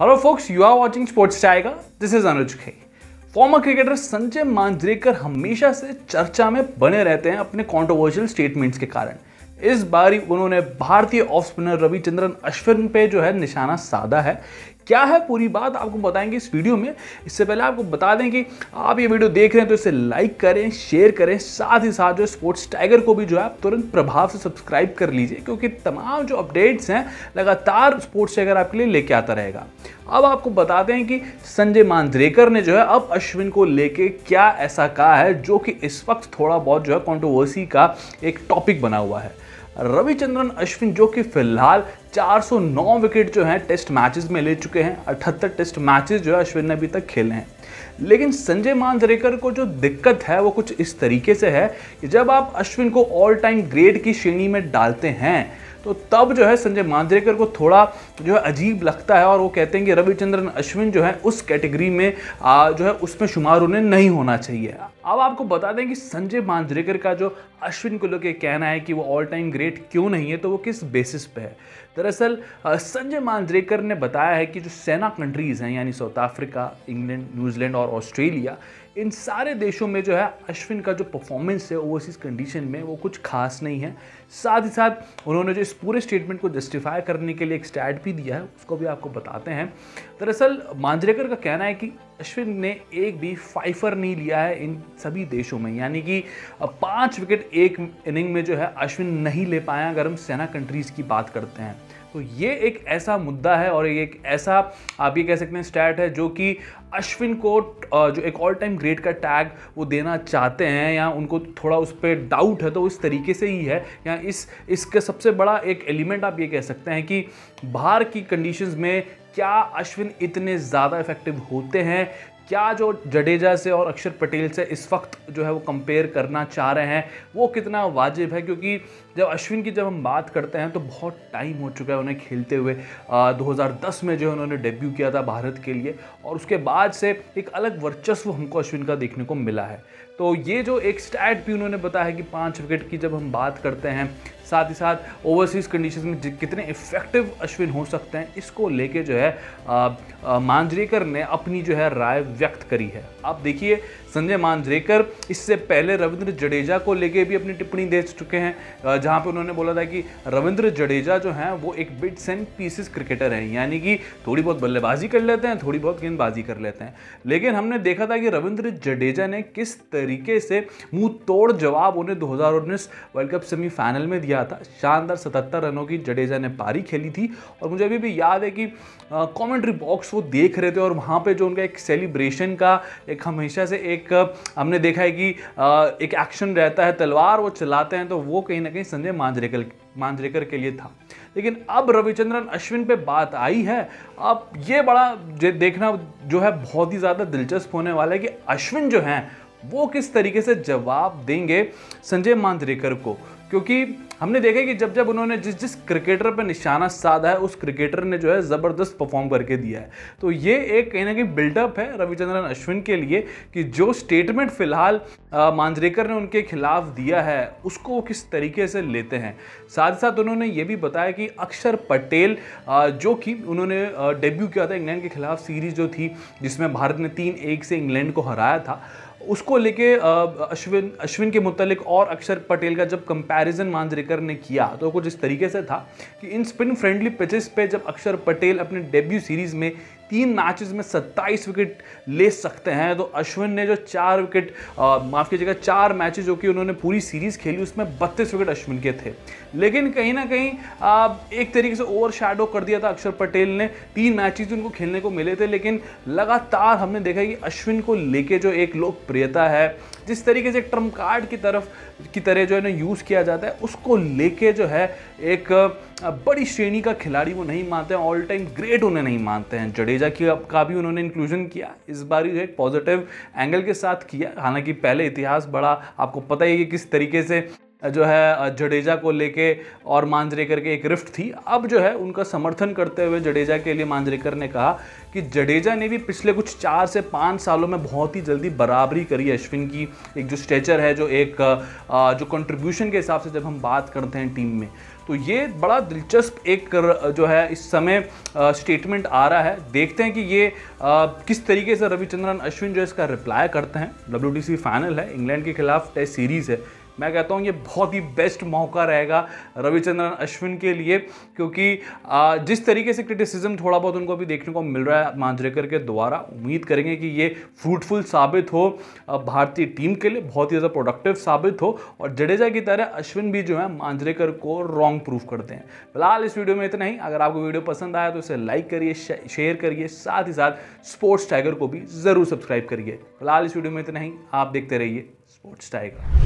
hello folks you are watching Sports Tiger this is Anuj खे former cricketer Sanjay Manjrekar हमेशा से चर्चा में बने रहते हैं अपने कॉन्ट्रोवर्शियल स्टेटमेंट्स के कारण इस बार उन्होंने भारतीय ऑफ स्पिनर रविचंद्रन अश्विन पे जो है निशाना साधा है क्या है पूरी बात आपको बताएंगे इस वीडियो में इससे पहले आपको बता दें कि आप ये वीडियो देख रहे हैं तो इसे लाइक करें शेयर करें साथ ही साथ जो स्पोर्ट्स टाइगर को भी जो है आप तुरंत प्रभाव से सब्सक्राइब कर लीजिए क्योंकि तमाम जो अपडेट्स हैं लगातार स्पोर्ट्स टाइगर आपके लिए लेके आता रहेगा अब आपको बताते हैं कि संजय मांजरेकर ने जो है अब अश्विन को लेके क्या ऐसा कहा है जो कि इस वक्त थोड़ा बहुत जो है कॉन्ट्रोवर्सी का एक टॉपिक बना हुआ है रविचंद्रन अश्विन जो कि फिलहाल 409 विकेट जो हैं टेस्ट मैचेस में ले चुके हैं अठहत्तर टेस्ट मैचेस जो है अश्विन ने अभी तक खेले हैं लेकिन संजय मांजरेकर को जो दिक्कत है वो कुछ इस तरीके से है कि जब आप अश्विन को ऑल टाइम ग्रेड की श्रेणी में डालते हैं तो तब जो है संजय मांजरेकर को थोड़ा जो है अजीब लगता है और वो कहते हैं कि रविचंद्रन अश्विन जो है उस कैटेगरी में आ, जो है उसमें शुमार उन्हें नहीं होना चाहिए अब आपको बता दें कि संजय मांजरेकर का जो अश्विन को लेकर कहना है कि वो ऑल टाइम ग्रेट क्यों नहीं है तो वो किस बेसिस पे है दरअसल संजय मांजरेकर ने बताया है कि जो सेना कंट्रीज़ हैं यानी साउथ अफ्रीका इंग्लैंड न्यूजीलैंड और ऑस्ट्रेलिया इन सारे देशों में जो है अश्विन का जो परफॉर्मेंस है ओवरसीज़ कंडीशन में वो कुछ खास नहीं है साथ ही साथ उन्होंने जो इस पूरे स्टेटमेंट को जस्टिफाई करने के लिए एक स्टैट भी दिया है उसको भी आपको बताते हैं दरअसल मांजरेकर का कहना है कि अश्विन ने एक भी फाइफर नहीं लिया है इन सभी देशों में यानी कि पाँच विकेट एक इनिंग में जो है अश्विन नहीं ले पाया अगर हम सेना कंट्रीज़ की बात करते हैं तो ये एक ऐसा मुद्दा है और एक ऐसा आप ये कह सकते हैं स्टैट है जो कि अश्विन को जो एक ऑल टाइम ग्रेट का टैग वो देना चाहते हैं या उनको थोड़ा उस पर डाउट है तो इस तरीके से ही है या इस इसका सबसे बड़ा एक एलिमेंट आप ये कह सकते हैं कि बाहर की कंडीशंस में क्या अश्विन इतने ज़्यादा इफेक्टिव होते हैं क्या जो जडेजा से और अक्षर पटेल से इस वक्त जो है वो कंपेयर करना चाह रहे हैं वो कितना वाजिब है क्योंकि जब अश्विन की जब हम बात करते हैं तो बहुत टाइम हो चुका है उन्हें खेलते हुए आ, 2010 में जो है उन्होंने डेब्यू किया था भारत के लिए और उसके बाद से एक अलग वर्चस्व हमको अश्विन का देखने को मिला है तो ये जो एक स्टैट भी उन्होंने बताया है कि पाँच विकेट की जब हम बात करते हैं साथ ही साथ ओवरसीज़ कंडीशन में कितने इफेक्टिव अश्विन हो सकते हैं इसको लेके जो है मांजरेकर ने अपनी जो है राय व्यक्त करी है आप देखिए संजय मांजरेकर इससे पहले रविंद्र जडेजा को लेके भी अपनी टिप्पणी दे चुके हैं जहां पर उन्होंने बोला था कि रविंद्र जडेजा जो हैं वो एक बिट्स एंड पीसेस क्रिकेटर हैं यानी कि थोड़ी बहुत बल्लेबाजी कर लेते हैं थोड़ी बहुत गेंदबाजी कर लेते हैं लेकिन हमने देखा था कि रविंद्र जडेजा ने किस तरीके से मुंह तोड़ जवाब उन्हें दो वर्ल्ड कप सेमीफाइनल में दिया था शानदार सतहत्तर रनों की जडेजा ने पारी खेली थी और मुझे अभी भी याद है कि कमेंट्री बॉक्स वो देख रहे थे और वहाँ पे जो उनका एक सेलिब्रेशन का एक हमेशा से एक एक हमने देखा है कि एक एक्शन रहता है तलवार वो चलाते हैं तो वो कहीं ना कहीं संजय मांजरेकर मांजरेकर के लिए था लेकिन अब रविचंद्रन अश्विन पे बात आई है अब ये बड़ा देखना जो है बहुत ही ज़्यादा दिलचस्प होने वाला है कि अश्विन जो हैं वो किस तरीके से जवाब देंगे संजय मांजरेकर को क्योंकि हमने देखा कि जब जब उन्होंने जिस जिस क्रिकेटर पर निशाना साधा है उस क्रिकेटर ने जो है ज़बरदस्त परफॉर्म करके दिया है तो ये एक कहीं ना कहीं बिल्डअप है रविचंद्रन अश्विन के लिए कि जो स्टेटमेंट फिलहाल मांजरेकर ने उनके खिलाफ दिया है उसको वो किस तरीके से लेते हैं साथ ही साथ उन्होंने ये भी बताया कि अक्षर पटेल जो कि उन्होंने डेब्यू किया था इंग्लैंड के खिलाफ सीरीज जो थी जिसमें भारत ने तीन एक से इंग्लैंड को हराया था उसको लेके अश्विन अश्विन के मुतलिक और अक्षर पटेल का जब कंपैरिजन मांजरेकर ने किया तो कुछ इस तरीके से था कि इन स्पिन फ्रेंडली पिचेस पे जब अक्षर पटेल अपने डेब्यू सीरीज़ में तीन मैचेस में 27 विकेट ले सकते हैं तो अश्विन ने जो चार विकेट माफ़ कीजिएगा चार मैचेस जो कि उन्होंने पूरी सीरीज़ खेली उसमें बत्तीस विकेट अश्विन के थे लेकिन कहीं ना कहीं आ, एक तरीके से ओवर शेडो कर दिया था अक्षर पटेल ने तीन मैचेस उनको खेलने को मिले थे लेकिन लगातार हमने देखा कि अश्विन को लेके जो एक लोकप्रियता है जिस तरीके से एक ट्रम्प कार्ड की तरफ की तरह जो है ना यूज़ किया जाता है उसको लेके जो है एक बड़ी श्रेणी का खिलाड़ी वो नहीं मानते हैं ऑल टाइम ग्रेट उन्हें नहीं मानते हैं जडेजा जडेजा की का भी उन्होंने इंक्लूजन किया इस बार एक पॉजिटिव एंगल के साथ किया हालांकि पहले इतिहास बड़ा आपको पता ही है कि किस तरीके से जो है जडेजा को लेके और मांजरेकर के एक रिफ्ट थी अब जो है उनका समर्थन करते हुए जडेजा के लिए मांजरेकर ने कहा कि जडेजा ने भी पिछले कुछ चार से पाँच सालों में बहुत ही जल्दी बराबरी करी है अश्विन की एक जो स्ट्रेचर है जो एक जो कंट्रीब्यूशन के हिसाब से जब हम बात करते हैं टीम में तो ये बड़ा दिलचस्प एक जो है इस समय स्टेटमेंट आ रहा है देखते हैं कि ये आ, किस तरीके से रविचंद्रन अश्विन जो इसका रिप्लाई करते हैं डब्ल्यू फाइनल है इंग्लैंड के खिलाफ टेस्ट सीरीज़ है मैं कहता हूँ ये बहुत ही बेस्ट मौका रहेगा रविचंद्रन अश्विन के लिए क्योंकि जिस तरीके से क्रिटिसिज्म थोड़ा बहुत उनको अभी देखने को मिल रहा है मांजरेकर के द्वारा उम्मीद करेंगे कि ये फ्रूटफुल साबित हो भारतीय टीम के लिए बहुत ही ज़्यादा प्रोडक्टिव साबित हो और जडेजा की तरह अश्विन भी जो है मांजरेकर को रॉन्ग प्रूफ करते हैं फिलहाल इस वीडियो में इतना ही अगर आपको वीडियो पसंद आया तो इसे लाइक करिए शेयर करिए साथ ही साथ स्पोर्ट्स टाइगर को भी ज़रूर सब्सक्राइब करिए फिलहाल इस वीडियो में इतना ही आप देखते रहिए स्पोर्ट्स टाइगर